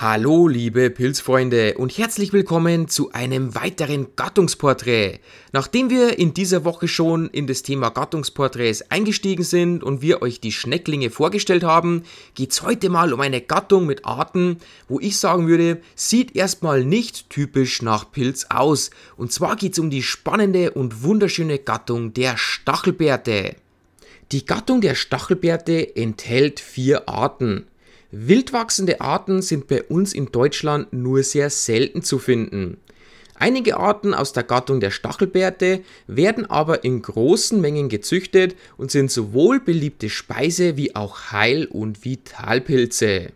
Hallo liebe Pilzfreunde und herzlich willkommen zu einem weiteren Gattungsporträt. Nachdem wir in dieser Woche schon in das Thema Gattungsporträts eingestiegen sind und wir euch die Schnecklinge vorgestellt haben, geht's heute mal um eine Gattung mit Arten, wo ich sagen würde, sieht erstmal nicht typisch nach Pilz aus. Und zwar geht's um die spannende und wunderschöne Gattung der Stachelbärte. Die Gattung der Stachelbärte enthält vier Arten. Wildwachsende Arten sind bei uns in Deutschland nur sehr selten zu finden. Einige Arten aus der Gattung der Stachelbärte werden aber in großen Mengen gezüchtet und sind sowohl beliebte Speise wie auch Heil- und Vitalpilze.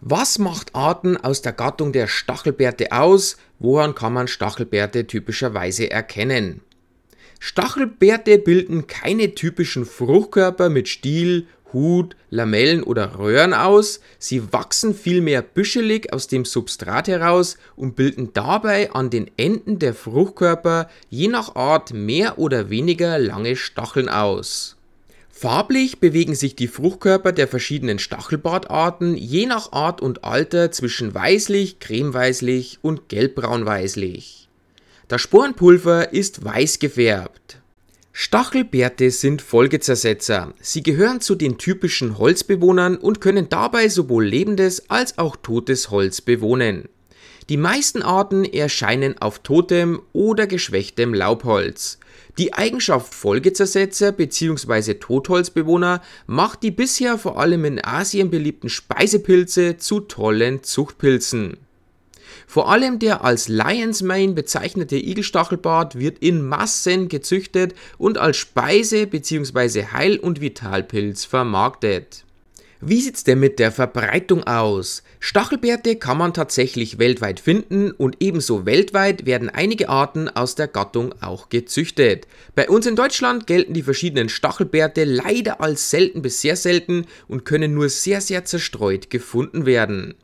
Was macht Arten aus der Gattung der Stachelbärte aus? Woran kann man Stachelbärte typischerweise erkennen? Stachelbärte bilden keine typischen Fruchtkörper mit Stiel, Hut, Lamellen oder Röhren aus, sie wachsen vielmehr büschelig aus dem Substrat heraus und bilden dabei an den Enden der Fruchtkörper je nach Art mehr oder weniger lange Stacheln aus. Farblich bewegen sich die Fruchtkörper der verschiedenen Stachelbartarten je nach Art und Alter zwischen weißlich, cremeweißlich und gelbbraunweißlich. Das Sporenpulver ist weiß gefärbt. Stachelbärte sind Folgezersetzer. Sie gehören zu den typischen Holzbewohnern und können dabei sowohl lebendes als auch totes Holz bewohnen. Die meisten Arten erscheinen auf totem oder geschwächtem Laubholz. Die Eigenschaft Folgezersetzer bzw. Totholzbewohner macht die bisher vor allem in Asien beliebten Speisepilze zu tollen Zuchtpilzen. Vor allem der als Lions Mane bezeichnete Igelstachelbart wird in Massen gezüchtet und als Speise bzw. Heil- und Vitalpilz vermarktet. Wie sieht's denn mit der Verbreitung aus? Stachelbärte kann man tatsächlich weltweit finden und ebenso weltweit werden einige Arten aus der Gattung auch gezüchtet. Bei uns in Deutschland gelten die verschiedenen Stachelbärte leider als selten bis sehr selten und können nur sehr sehr zerstreut gefunden werden.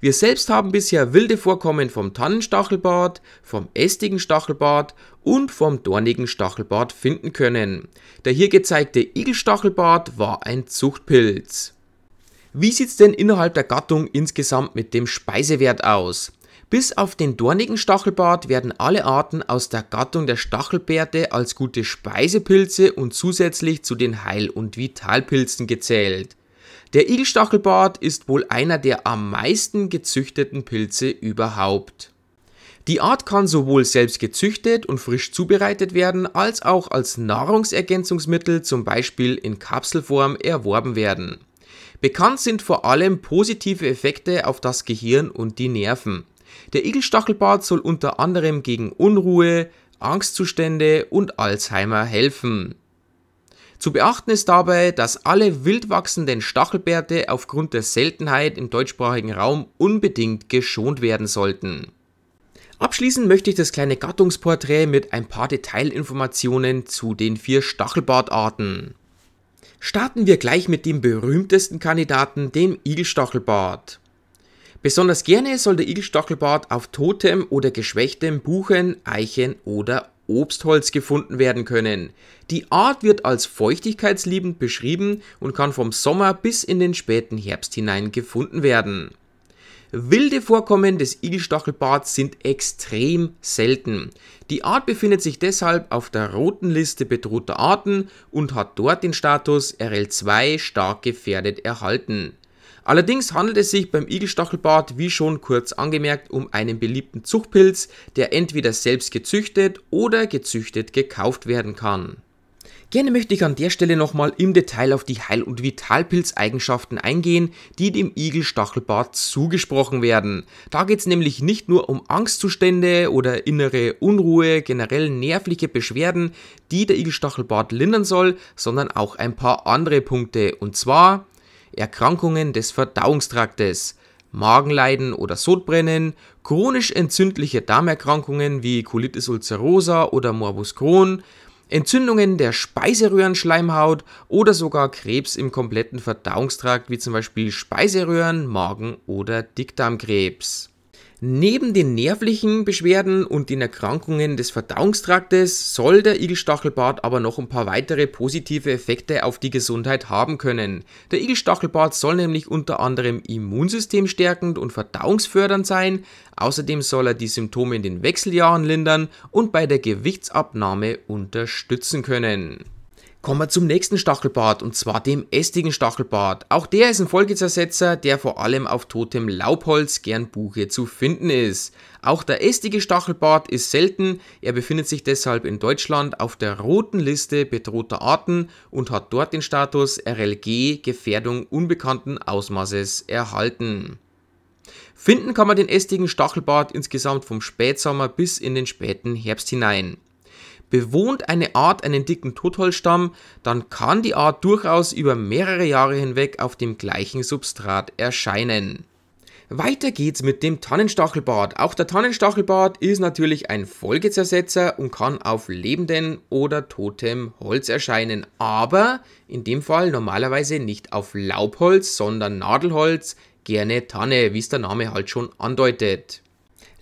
Wir selbst haben bisher wilde Vorkommen vom Tannenstachelbart, vom ästigen Stachelbart und vom dornigen Stachelbart finden können. Der hier gezeigte Igelstachelbart war ein Zuchtpilz. Wie sieht es denn innerhalb der Gattung insgesamt mit dem Speisewert aus? Bis auf den dornigen Stachelbart werden alle Arten aus der Gattung der Stachelbärte als gute Speisepilze und zusätzlich zu den Heil- und Vitalpilzen gezählt. Der Igelstachelbart ist wohl einer der am meisten gezüchteten Pilze überhaupt. Die Art kann sowohl selbst gezüchtet und frisch zubereitet werden, als auch als Nahrungsergänzungsmittel zum Beispiel in Kapselform erworben werden. Bekannt sind vor allem positive Effekte auf das Gehirn und die Nerven. Der Igelstachelbart soll unter anderem gegen Unruhe, Angstzustände und Alzheimer helfen. Zu beachten ist dabei, dass alle wild wachsenden Stachelbärte aufgrund der Seltenheit im deutschsprachigen Raum unbedingt geschont werden sollten. Abschließend möchte ich das kleine Gattungsporträt mit ein paar Detailinformationen zu den vier Stachelbartarten. Starten wir gleich mit dem berühmtesten Kandidaten, dem Igelstachelbart. Besonders gerne soll der Igelstachelbart auf totem oder geschwächtem Buchen, Eichen oder Obstholz gefunden werden können. Die Art wird als feuchtigkeitsliebend beschrieben und kann vom Sommer bis in den späten Herbst hinein gefunden werden. Wilde Vorkommen des Igelstachelbarts sind extrem selten. Die Art befindet sich deshalb auf der roten Liste bedrohter Arten und hat dort den Status RL2 stark gefährdet erhalten. Allerdings handelt es sich beim Igelstachelbart, wie schon kurz angemerkt, um einen beliebten Zuchtpilz, der entweder selbst gezüchtet oder gezüchtet gekauft werden kann. Gerne möchte ich an der Stelle nochmal im Detail auf die Heil- und Vitalpilzeigenschaften eingehen, die dem Igelstachelbart zugesprochen werden. Da geht es nämlich nicht nur um Angstzustände oder innere Unruhe, generell nervliche Beschwerden, die der Igelstachelbart lindern soll, sondern auch ein paar andere Punkte. Und zwar Erkrankungen des Verdauungstraktes, Magenleiden oder Sodbrennen, chronisch entzündliche Darmerkrankungen wie Colitis ulcerosa oder Morbus Crohn, Entzündungen der Speiseröhrenschleimhaut oder sogar Krebs im kompletten Verdauungstrakt wie zum Beispiel Speiseröhren, Magen- oder Dickdarmkrebs. Neben den nervlichen Beschwerden und den Erkrankungen des Verdauungstraktes soll der Igelstachelbart aber noch ein paar weitere positive Effekte auf die Gesundheit haben können. Der Igelstachelbart soll nämlich unter anderem immunsystemstärkend und verdauungsfördernd sein, außerdem soll er die Symptome in den Wechseljahren lindern und bei der Gewichtsabnahme unterstützen können. Kommen wir zum nächsten Stachelbart und zwar dem ästigen Stachelbart. Auch der ist ein Folgezersetzer, der vor allem auf totem Laubholz, gern Buche, zu finden ist. Auch der ästige Stachelbart ist selten, er befindet sich deshalb in Deutschland auf der roten Liste bedrohter Arten und hat dort den Status RLG Gefährdung unbekannten Ausmaßes erhalten. Finden kann man den ästigen Stachelbart insgesamt vom Spätsommer bis in den späten Herbst hinein. Bewohnt eine Art einen dicken Totholzstamm, dann kann die Art durchaus über mehrere Jahre hinweg auf dem gleichen Substrat erscheinen. Weiter geht's mit dem Tannenstachelbart. Auch der Tannenstachelbart ist natürlich ein Folgezersetzer und kann auf lebendem oder totem Holz erscheinen, aber in dem Fall normalerweise nicht auf Laubholz, sondern Nadelholz, gerne Tanne, wie es der Name halt schon andeutet.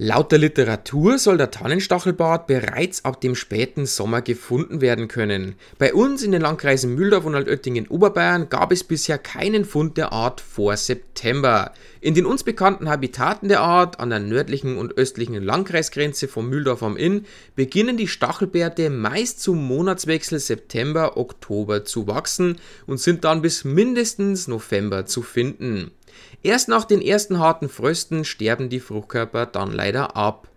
Laut der Literatur soll der Tannenstachelbart bereits ab dem späten Sommer gefunden werden können. Bei uns in den Landkreisen Mühldorf und Altöttingen in Oberbayern gab es bisher keinen Fund der Art vor September. In den uns bekannten Habitaten der Art an der nördlichen und östlichen Landkreisgrenze von Mühldorf am Inn beginnen die Stachelbärte meist zum Monatswechsel September-Oktober zu wachsen und sind dann bis mindestens November zu finden. Erst nach den ersten harten Frösten sterben die Fruchtkörper dann leider ab.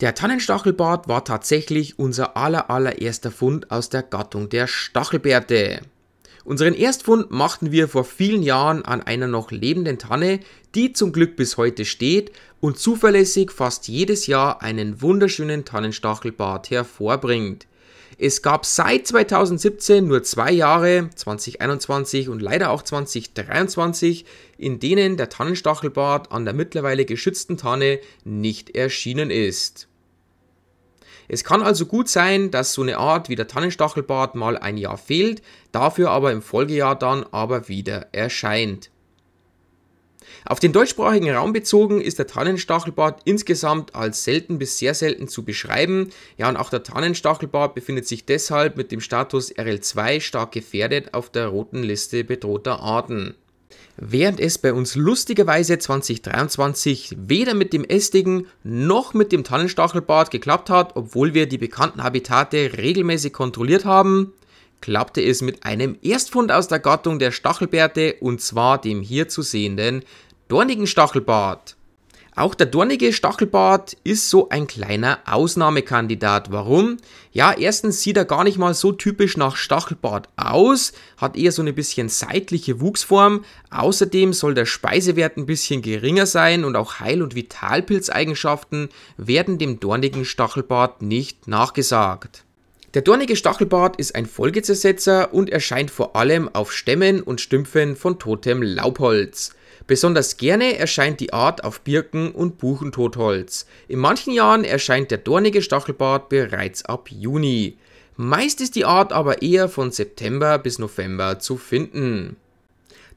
Der Tannenstachelbart war tatsächlich unser aller allererster Fund aus der Gattung der Stachelbärte. Unseren Erstfund machten wir vor vielen Jahren an einer noch lebenden Tanne, die zum Glück bis heute steht und zuverlässig fast jedes Jahr einen wunderschönen Tannenstachelbart hervorbringt. Es gab seit 2017 nur zwei Jahre, 2021 und leider auch 2023, in denen der Tannenstachelbart an der mittlerweile geschützten Tanne nicht erschienen ist. Es kann also gut sein, dass so eine Art wie der Tannenstachelbart mal ein Jahr fehlt, dafür aber im Folgejahr dann aber wieder erscheint. Auf den deutschsprachigen Raum bezogen ist der Tannenstachelbart insgesamt als selten bis sehr selten zu beschreiben. Ja, und auch der Tannenstachelbart befindet sich deshalb mit dem Status RL2 stark gefährdet auf der roten Liste bedrohter Arten. Während es bei uns lustigerweise 2023 weder mit dem Ästigen noch mit dem Tannenstachelbart geklappt hat, obwohl wir die bekannten Habitate regelmäßig kontrolliert haben, klappte es mit einem Erstfund aus der Gattung der Stachelbärte und zwar dem hier zu sehenden dornigen Stachelbart. Auch der dornige Stachelbart ist so ein kleiner Ausnahmekandidat. Warum? Ja, erstens sieht er gar nicht mal so typisch nach Stachelbart aus, hat eher so eine bisschen seitliche Wuchsform. Außerdem soll der Speisewert ein bisschen geringer sein und auch Heil- und Vitalpilzeigenschaften werden dem dornigen Stachelbart nicht nachgesagt. Der dornige Stachelbart ist ein Folgezersetzer und erscheint vor allem auf Stämmen und Stümpfen von totem Laubholz. Besonders gerne erscheint die Art auf Birken- und Buchentotholz. In manchen Jahren erscheint der dornige Stachelbart bereits ab Juni. Meist ist die Art aber eher von September bis November zu finden.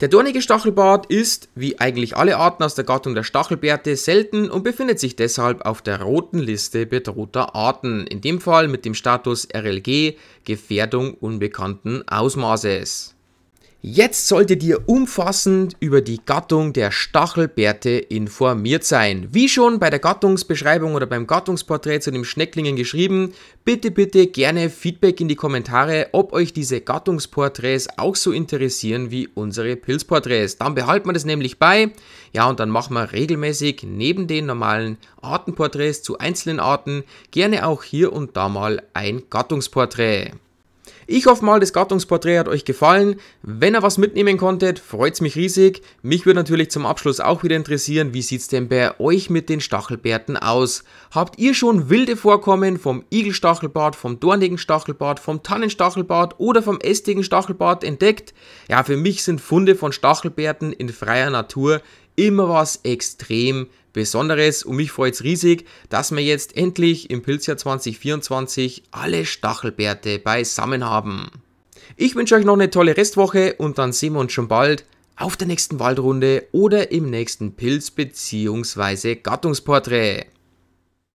Der dornige Stachelbart ist, wie eigentlich alle Arten aus der Gattung der Stachelbärte, selten und befindet sich deshalb auf der roten Liste bedrohter Arten, in dem Fall mit dem Status RLG Gefährdung unbekannten Ausmaßes. Jetzt solltet ihr umfassend über die Gattung der Stachelbärte informiert sein. Wie schon bei der Gattungsbeschreibung oder beim Gattungsporträt zu dem Schnecklingen geschrieben, bitte bitte gerne Feedback in die Kommentare, ob euch diese Gattungsporträts auch so interessieren wie unsere Pilzporträts. Dann behalten wir das nämlich bei. Ja, und dann machen wir regelmäßig neben den normalen Artenporträts zu einzelnen Arten gerne auch hier und da mal ein Gattungsporträt. Ich hoffe mal, das Gattungsporträt hat euch gefallen. Wenn ihr was mitnehmen konntet, freut es mich riesig. Mich würde natürlich zum Abschluss auch wieder interessieren, wie sieht es denn bei euch mit den Stachelbärten aus? Habt ihr schon wilde Vorkommen vom Igelstachelbart, vom dornigen Stachelbart, vom Tannenstachelbart oder vom ästigen Stachelbart entdeckt? Ja, für mich sind Funde von Stachelbärten in freier Natur immer was extrem Besonderes und mich freut es riesig, dass wir jetzt endlich im Pilzjahr 2024 alle Stachelbärte beisammen haben. Ich wünsche euch noch eine tolle Restwoche und dann sehen wir uns schon bald auf der nächsten Waldrunde oder im nächsten Pilz- bzw. Gattungsporträt.